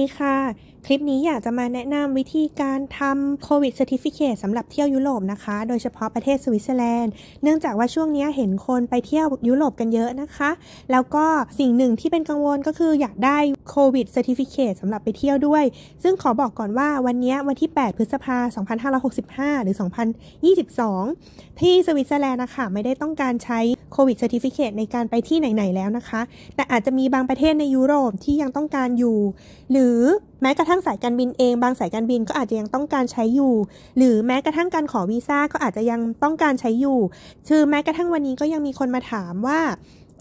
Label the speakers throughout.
Speaker 1: ดีค่ะ คลิปนี้อยากจะมาแนะนำวิธีการทำโควิดเซอร์ติฟิเคตสำหรับเที่ยวยุโรปนะคะ โดยเฉพาะประเทศสวิตเซอร์แลนด์เนื่องจากว่าช่วงนี้เห็นคนไปเที่ยวยุโรปกันเยอะนะคะแล้วก็สิ่งหนึ่งที่เป็นกังวลก็คืออยากได้โควิดเซอร์ติฟิเคตสำหรับไปเที่ยวด้วย ซึ่งขอบอกก่อนว่าวันนี้วันที่ 8 พฤษภาคม2565 หรือ2022 ที่สวิตเซอร์แลนด์นะคะไม่ได้ต้องการใช้โควิดเซอร์ติฟิเคตในการไปที่ไหนๆแล้วนะคะ แต่อาจจะมีบางประเทศในยุโรปที่ยังต้องการอยู่หรือรือแม้กระทั่งสายการบินเอง บางสายการบินก็อาจจะยังต้องการใช้อยู่ หรือแม้กระทั่งการขอวีซ่าก็อาจจะยังต้องการใช้อยู่ คือแม้กระทั่งวันนี้ก็ยังมีคนมาถามว่า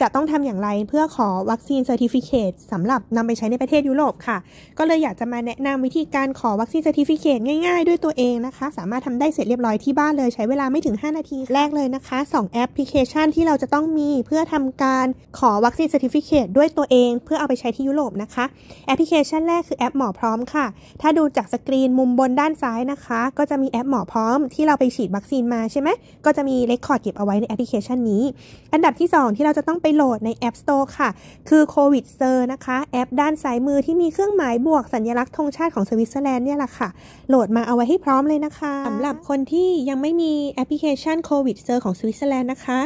Speaker 1: จะต้องทำอย่างไรเพื่อขอวัคซีนเซอร์ติฟิเคตสำหรับนำไปใช้ในประเทศยุโรปค่ะ ก็เลยอยากจะมาแนะนำวิธีการขอวัคซีนเซอร์ติฟิเคตง่ายๆ ด้วยตัวเองนะคะ สามารถทำได้เสร็จเรียบร้อยที่บ้านเลยใช้เวลาไม่ถึง 5 นาทีแรกเลยนะคะ 2แอปพลิเคชันที่เราจะต้องมีเพื่อทำการขอวัคซีนเซอร์ติฟิเคตด้วยตัวเอง เพื่อเอาไปใช้ที่ยุโรปนะคะ แอปพลิเคชันแรกคือแอป หมอพร้อมค่ะถ้าดูจากสกรีนมุมบนด้านซ้ายนะคะก็จะมีแอปหมอพร้อมที่เราไปฉีดวัคซีนมาใช่ไหมก็จะมีเรคคอร์ดเก็บเอาไว้ในแอปพลิเคชันนี้ อันดับที่ 2 ที่เราจะต้องไปโหลดใน App Store ค่ะ คือโควิดเซอร์นะคะ แอปด้านซ้ายมือที่มีเครื่องหมายบวกสัญลักษณ์ธงชาติ ของสวิตเซอร์แลนด์เนี่ยแหละค่ะ โหลดมาเอาไว้ให้พร้อมเลยนะคะ สำหรับคนที่ยังไม่มีแอปพลิเคชันโควิดเซอร์ของสวิตเซอร์แลนด์นะคะ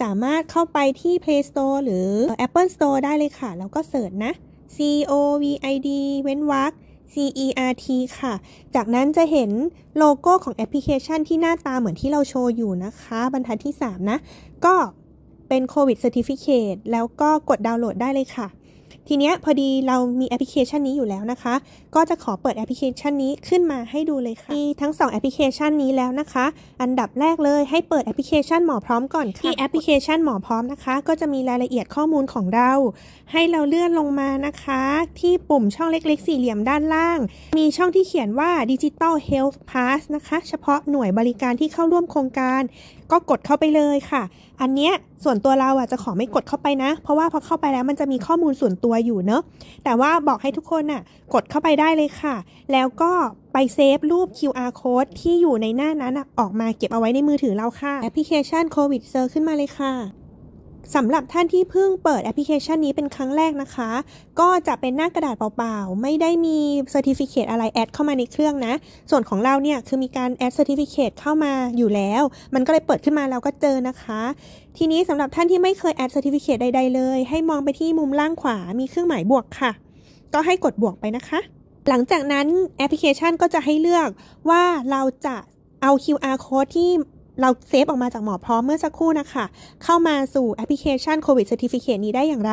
Speaker 1: สามารถเข้าไปที่ Play Store หรือ Apple Store ได้เลยค่ะ แล้วก็เสิร์ชนะ C O V I D เว้นวรรค CERT ค่ะ จากนั้นจะเห็นโลโก้ของแอปพลิเคชันที่หน้าตาเหมือนที่เราโชว์อยู่นะคะ บรรทัดที่ 3 นะ ก็เป็นโควิดเซอร์ติฟิเคตแล้วก็กดดาวน์โหลดได้เลยค่ะ ทีเนี้ยพอดีเรามีแอปพลิเคชันนี้อยู่แล้วนะคะ ก็จะขอเปิดแอปพลิเคชันนี้ขึ้นมาให้ดูเลยค่ะมีทั้ง2แอปพลิเคชันนี้แล้วนะคะ อันดับแรกเลยให้เปิดแอปพลิเคชันหมอพร้อมก่อนที่แอปพลิเคชันหมอพร้อมนะคะ ก็จะมีรายละเอียดข้อมูลของเรา ให้เราเลื่อนลงมานะคะ ที่ปุ่มช่องเล็กๆสี่เหลี่ยมด้านล่าง มีช่องที่เขียนว่า Digital Health Pass นะคะ เฉพาะหน่วยบริการที่เข้าร่วมโครงการ ก็กดเข้าไปเลยค่ะอันเนี้ยส่วนตัวเราอ่ะจะขอไม่กดเข้าไปนะ เพราะว่าพอเข้าไปแล้วมันจะมีข้อมูลส่วนตัวอยู่เนาะแต่ว่าบอกให้ทุกคนอ่ะกดเข้าไปได้เลยค่ะ แล้วก็ไปเซฟรูป QR code ที่อยู่ในหน้านั้นออกมาเก็บเอาไว้ในมือถือเราค่ะแอปพลิเคชันโควิดเซอร์ขึ้นมาเลยค่ะสำหรับท่านที่เพิ่งเปิดแอปพลิเคชันนี้เป็นครั้งแรกนะคะ ก็จะเป็นหน้ากระดาษเปล่าๆไม่ได้มีเซอร์ติฟิเคตอะไรแอดเข้ามาในเครื่องนะ ส่วนของเราเนี่ยคือมีการแอดเซอร์ติฟิเคตเข้ามาอยู่แล้ว มันก็เลยเปิดขึ้นมาเราก็เจอนะคะ ทีนี้สำหรับท่านที่ไม่เคยแอดเซอร์ติฟิเคตใดๆเลย ให้มองไปที่มุมล่างขวามีเครื่องหมายบวกค่ะ ก็ให้กดบวกไปนะคะ หลังจากนั้นแอปพลิเคชันก็จะให้เลือกว่าเราจะเอา QR code ที่เราเซฟออกมาจากหมอพร้อมเมื่อสักครู่นะคะ เข้ามาสู่แอปพลิเคชันโควิด Certificate นี้ได้อย่างไร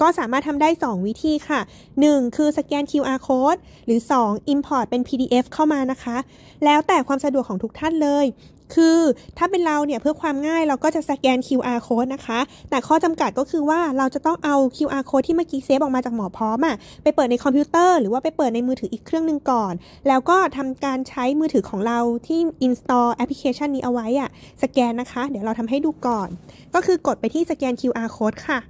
Speaker 1: ก็สามารถทำได้ 2 วิธีค่ะ 1. คือสแกน QR code หรือ 2. Import เป็น PDF เข้ามานะคะ แล้วแต่ความสะดวกของทุกท่านเลยคือถ้าเป็นเราเนี่ยเพื่อความง่ายเราก็จะสแกน QR code นะคะ แต่ข้อจำกัดก็คือว่าเราจะต้องเอา QR code ที่เมื่อกี้เซฟ ออกมาจากหมอพร้อมอะไปเปิดในคอมพิวเตอร์หรือว่าไปเปิดในมือถืออีกเครื่องหนึ่งก่อน แล้วก็ทำการใช้มือถือของเราที่ install แอปพลิเคชันนี้เอาไว้อะสแกนนะคะ เดี๋ยวเราทำให้ดูก่อน ก็คือกดไปที่สแกน QR code ค่ะ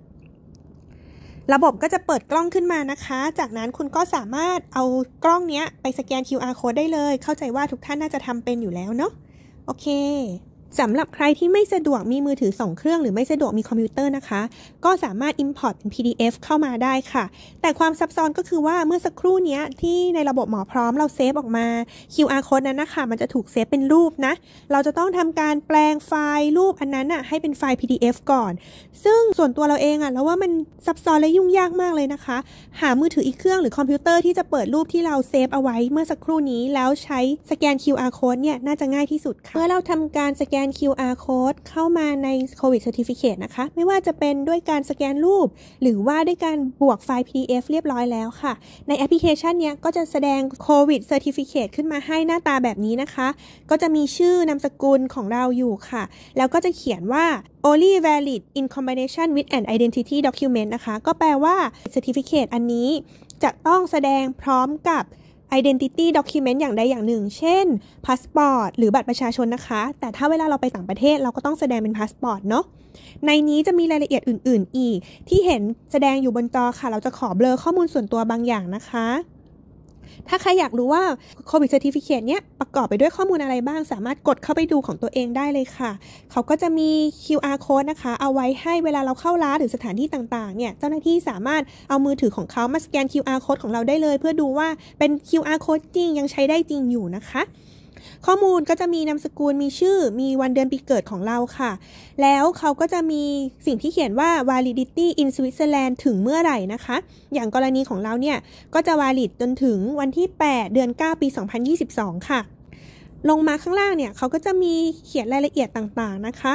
Speaker 1: ระบบก็จะเปิดกล้องขึ้นมานะคะ จากนั้นคุณก็สามารถเอากล้องเนี้ยไปสแกน QR code ได้เลย เข้าใจว่าทุกท่านน่าจะทำเป็นอยู่แล้วเนาะโอเคสำหรับใครที่ไม่สะดวกมีมือถือ2เครื่องหรือไม่สะดวกมีคอมพิวเตอร์นะคะ ก็สามารถ Import เป็น PDF เข้ามาได้ค่ะ แต่ความซับซ้อนก็คือว่าเมื่อสักครู่นี้ที่ในระบบหมอพร้อมเราเซฟออกมา QR code นั้นนะคะ มันจะถูกเซฟเป็นรูปนะ เราจะต้องทำการแปลงไฟล์รูปอันนั้นอะให้เป็นไฟล์ PDF ก่อน ซึ่งส่วนตัวเราเองอะแล้วว่ามันซับซ้อนและยุ่งยากมากเลยนะคะ หามือถืออีกเครื่องหรือคอมพิวเตอร์ ที่จะเปิดรูปที่เราเซฟเอาไว้เมื่อสักครู่นี้แล้วใช้สแกน QR code เนี่ยน่าจะง่ายที่สุดค่ะเมื่อเราทาการสแกนน QR code เข้ามาใน COVID Certificate นะคะ ไม่ว่าจะเป็นด้วยการสแกนรูป หรือว่าด้วยการบวกไฟล์ PDF เรียบร้อยแล้วค่ะ ในแอปพลิเคชันเนี้ยก็จะแสดง COVID Certificate ขึ้นมาให้หน้าตาแบบนี้นะคะ ก็จะมีชื่อนามสกุลของเราอยู่ค่ะ แล้วก็จะเขียนว่า only valid in combination with an identity document นะคะ ก็แปลว่า certificate อันนี้ จะต้องแสดงพร้อมกับ Identity Document อย่างใดอย่างหนึ่ง เช่น พาสปอร์ตหรือบัตรประชาชนนะคะ แต่ถ้าเวลาเราไปต่างประเทศ เราก็ต้องแสดงเป็นพาสปอร์ตเนาะ ในนี้จะมีรายละเอียดอื่น ๆ อีก ที่เห็นแสดงอยู่บนจอค่ะ เราจะขอเบลอข้อมูลส่วนตัวบางอย่างนะคะถ้าใครอยากรู้ว่าโควิดเซอร์ติฟิเคทเนี้ยประกอบไปด้วยข้อมูลอะไรบ้าง สามารถกดเข้าไปดูของตัวเองได้เลยค่ะ เขาก็จะมี QR code นะคะ เอาไว้ให้เวลาเราเข้าร้านหรือสถานที่ต่าง ๆ เนี่ยเจ้าหน้าที่สามารถเอามือถือของเขามาสแกน QR code ของเราได้เลย เพื่อดูว่าเป็น QR code จริงยังใช้ได้จริงอยู่นะคะข้อมูลก็จะมีนามสกุล มีชื่อ มีวันเดือนปีเกิดของเราค่ะ แล้วเขาก็จะมีสิ่งที่เขียนว่า validity in Switzerland ถึงเมื่อไหร่นะคะ อย่างกรณีของเราเนี่ย ก็จะ valid จนถึงวันที่ 8 เดือน 9 ปี 2022 ค่ะ ลงมาข้างล่างเนี่ยเขาก็จะมีเขียนรายละเอียดต่างๆนะคะ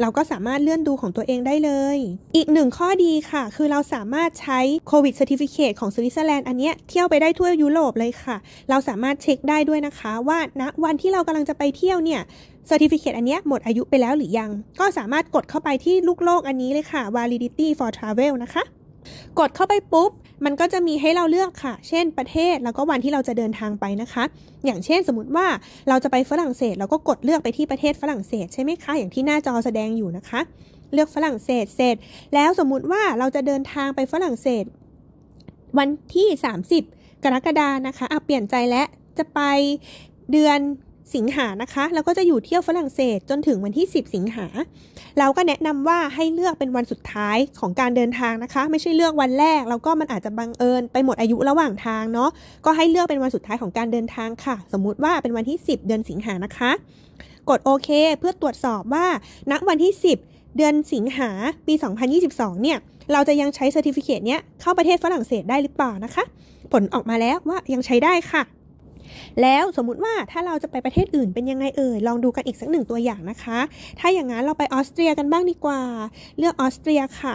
Speaker 1: เราก็สามารถเลื่อนดูของตัวเองได้เลย อีกหนึ่งข้อดีค่ะ คือเราสามารถใช้โควิดเซอร์ติฟิเคตของสวิตเซอร์แลนด์อันเนี้ยเที่ยวไปได้ทั่วยุโรปเลยค่ะ เราสามารถเช็คได้ด้วยนะคะ ว่าณนะวันที่เรากำลังจะไปเที่ยวเนี่ยเซอร์ติฟิเคตอันนี้หมดอายุไปแล้วหรือยัง ก็สามารถกดเข้าไปที่ลูกโลกอันนี้เลยค่ะ validity for travel นะคะ กดเข้าไปปุ๊บมันก็จะมีให้เราเลือกค่ะ เช่นประเทศ แล้วก็วันที่เราจะเดินทางไปนะคะ อย่างเช่นสมมติว่าเราจะไปฝรั่งเศส เราก็กดเลือกไปที่ประเทศฝรั่งเศสใช่ไหมคะ อย่างที่หน้าจอแสดงอยู่นะคะ เลือกฝรั่งเศสเสร็จแล้วสมมุติว่าเราจะเดินทางไปฝรั่งเศส วันที่ 30 กรกฎานะคะอ่ะเปลี่ยนใจและจะไปเดือนสิงหานะคะ แล้วก็จะอยู่เที่ยวฝรั่งเศสจนถึงวันที่ 10 สิงหา เราก็แนะนำว่าให้เลือกเป็นวันสุดท้ายของการเดินทางนะคะ ไม่ใช่เลือกวันแรก แล้วก็มันอาจจะบังเอิญไปหมดอายุระหว่างทางเนาะ ก็ให้เลือกเป็นวันสุดท้ายของการเดินทางค่ะ สมมุติว่าเป็นวันที่ 10 เดือนสิงหานะคะ กดโอเคเพื่อตรวจสอบว่า ณ วันที่ 10 เดือนสิงหาปี 2022เนี่ย เราจะยังใช้เซอร์ติฟิเคตเนี้ยเข้าประเทศฝรั่งเศสได้หรือเปล่านะคะ ผลออกมาแล้วว่ายังใช้ได้ค่ะแล้วสมมุติว่าถ้าเราจะไปประเทศอื่นเป็นยังไงเอ่ย ลองดูกันอีกสักหนึ่งตัวอย่างนะคะ ถ้าอย่างนั้นเราไปออสเตรียกันบ้างดีกว่า เลือกออสเตรียค่ะ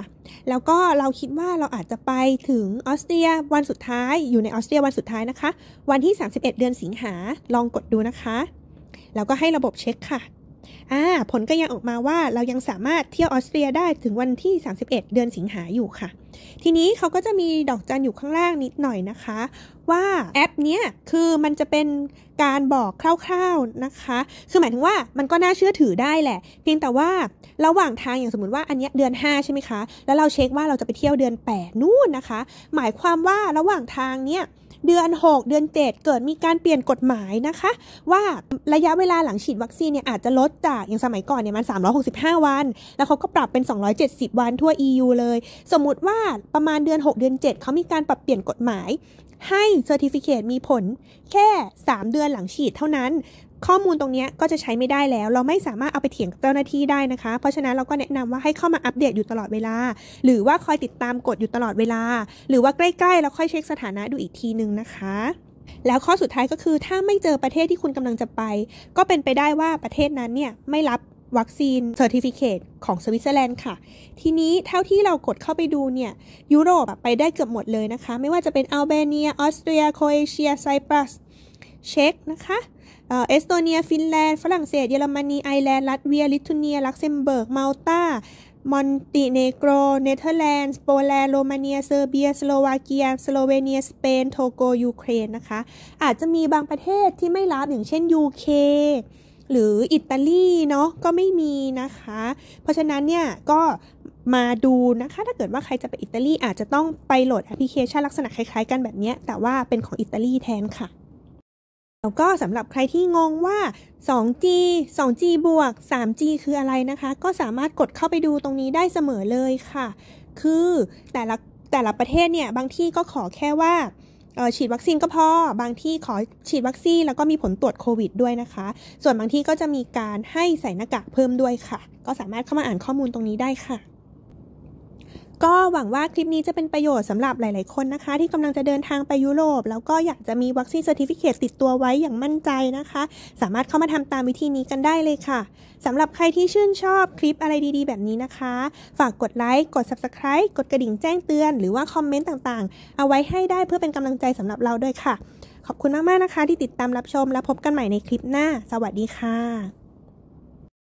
Speaker 1: แล้วก็เราคิดว่าเราอาจจะไปถึงออสเตรียวันสุดท้าย อยู่ในออสเตรียวันสุดท้ายนะคะ วันที่ 31 เดือนสิงหาลองกดดูนะคะแล้วก็ให้ระบบเช็คค่ะผลก็ยังออกมาว่าเรายังสามารถเที่ยวออสเตรียได้ถึงวันที่ 31 เดือนสิงหาอยู่ค่ะทีนี้เขาก็จะมีดอกจันอยู่ข้างล่างนิดหน่อยนะคะ ว่าแอปเนี้ยคือมันจะเป็นการบอกคร่าวๆนะคะคือหมายถึงว่ามันก็น่าเชื่อถือได้แหละ เพียงแต่ว่าระหว่างทางอย่างสมมติว่าอันเนี้ยเดือน5ใช่ไหมคะแล้วเราเช็คว่าเราจะไปเที่ยวเดือน8นู่นนะคะหมายความว่าระหว่างทางเนี้ยเดือน 6 เดือน 7 เกิดมีการเปลี่ยนกฎหมายนะคะ ว่าระยะเวลาหลังฉีดวัคซีนเนี่ยอาจจะลดจากอย่างสมัยก่อนเนี่ยมัน 365 วัน แล้วเขาก็ปรับเป็น 270 วันทั่ว EU เลย สมมุติว่าประมาณเดือน 6 เดือน 7 เขามีการปรับเปลี่ยนกฎหมาย ให้เซอร์ติฟิเคตมีผลแค่ 3 เดือนหลังฉีดเท่านั้นข้อมูลตรงนี้ก็จะใช้ไม่ได้แล้ว เราไม่สามารถเอาไปเถียงกับเจ้าหน้าที่ได้นะคะ เพราะฉะนั้นเราก็แนะนำว่าให้เข้ามาอัปเดตอยู่ตลอดเวลา หรือว่าคอยติดตามกดอยู่ตลอดเวลา หรือว่าใกล้ๆเราค่อยเช็คสถานะดูอีกทีนึงนะคะ แล้วข้อสุดท้ายก็คือถ้าไม่เจอประเทศที่คุณกำลังจะไป ก็เป็นไปได้ว่าประเทศนั้นเนี่ยไม่รับวัคซีนเซอร์ติฟิเคตของสวิตเซอร์แลนด์ค่ะ ทีนี้เท่าที่เรากดเข้าไปดูเนี่ยยุโรปไปได้เกือบหมดเลยนะคะ ไม่ว่าจะเป็นอัลเบเนีย ออสเตรีย โครเอเชีย ไซปรัส เช็กนะคะเอสโตเนีย ฟินแลนด์ฝรั่งเศสเยอรมนี ไอร์แลนด์ ลัตเวีย ลิทัวเนีย ลักเซมเบิร์กมาลตามอนติเนโกร เนเธอร์แลนด์โปแลนด์โรมาเนีย เซอร์เบีย สโลวาเกีย สโลเวเนีย สเปน โทโก ยูเครนนะคะ อาจจะมีบางประเทศที่ไม่รับอย่างเช่นยูเคหรืออิตาลีเนาะก็ไม่มีนะคะ เพราะฉะนั้นเนี่ยก็มาดูนะคะ ถ้าเกิดว่าใครจะไปอิตาลีอาจจะต้องไปโหลดแอปพลิเคชันลักษณะคล้ายๆกันแบบนี้แต่ว่าเป็นของอิตาลีแทนค่ะแล้วก็สำหรับใครที่งงว่า 2G 2G บวก 3G คืออะไรนะคะ ก็สามารถกดเข้าไปดูตรงนี้ได้เสมอเลยค่ะ คือแต่ละแต่ละประเทศเนี่ยบางที่ก็ขอแค่ว่าฉีดวัคซีนก็พอ บางที่ขอฉีดวัคซีนแล้วก็มีผลตรวจโควิด ด้วยนะคะ ส่วนบางที่ก็จะมีการให้ใส่หน้ากากเพิ่มด้วยค่ะ ก็สามารถเข้ามาอ่านข้อมูลตรงนี้ได้ค่ะก็หวังว่าคลิปนี้จะเป็นประโยชน์สำหรับหลาย ๆ คนนะคะ ที่กำลังจะเดินทางไปยุโรป แล้วก็อยากจะมีวัคซีนเซอร์ติฟิเคตติดตัวไว้อย่างมั่นใจนะคะ สามารถเข้ามาทำตามวิธีนี้กันได้เลยค่ะสำหรับใครที่ชื่นชอบคลิปอะไรดีๆ แบบนี้นะคะ ฝากกดไลค์กด Subscribe กดกระดิ่งแจ้งเตือนหรือว่าคอมเมนต์ต่างๆ เอาไว้ให้ได้เพื่อเป็นกำลังใจสำหรับเราด้วยค่ะ ขอบคุณมาก ๆ นะคะ ที่ติดตามรับชมและพบกันใหม่ในคลิปหน้า สวัสดีค่ะ